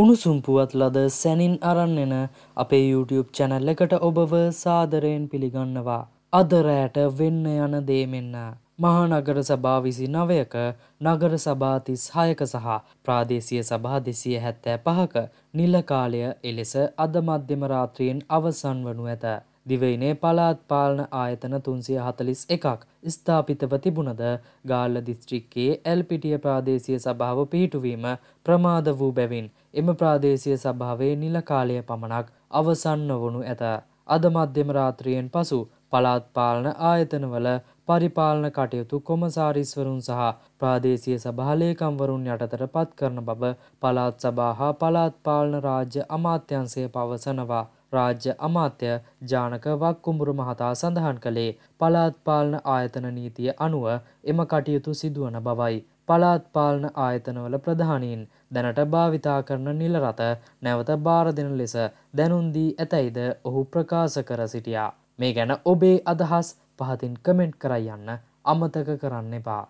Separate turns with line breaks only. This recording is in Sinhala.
උණුසුම් පුවත් ලද සැනින් අරන් එන අපේ YouTube channel එකට ඔබව සාදරයෙන් පිළිගන්නවා. අද රැට වෙන්න යන දේ මෙන්න. මහා නගර සභා 29ක නගර සභා 36ක සහ ප්‍රාදේශීය සභා 275ක නිල කාලය එලෙස අද මධ්‍යම රාත්‍රියෙන් අවසන් වනු ඇත. දිවයිනේ පළාත් පාලන ආයතන 341ක් ස්ථාපිතව තිබුණද ගාල්ල දිස්ත්‍රික්කයේ එල්පිටිය ප්‍රාදේශීය සභාව පිහිටුවීම ප්‍රමාද වූ බැවින් එම ප්‍රාදේශීය සභාවේ නිල කාලය පමණක් අවසන් නොවනු ඇත. අද මධ්‍යම රාත්‍රියෙන් පසු පළාත් පාලන ආයතනවල පරිපාලන කටයුතු කොමසාරිස්වරුන් සහ ප්‍රාදේශීය සභාලේකම්වරුන් යටතට පත් කරන බව පළාත් සභා හා පළාත් පාලන රාජ්‍ය අමාත්‍යංශය පවසනවා. රාජ්‍ය අමාත්‍ය ජානක වක්කුඹුරු මහතා සඳහන් කළේ පළාත් පාලන ආයතන නීතිය අනුව එම කටයුතු සිදුවන බවයි. පළාත් පාලන ආයතනවල ප්‍රධානීන් දැනට භාවිතා කරන නිලරත නැවත බාරදෙන ලෙස දැනුන්දී ඇතැයිද ඔහු ප්‍රකාශ කර සිටියා. මේ ගැන ඔබේ අදහස් පහතින් කමෙන්ට් කරයන්න අමතක කරන්න එපා.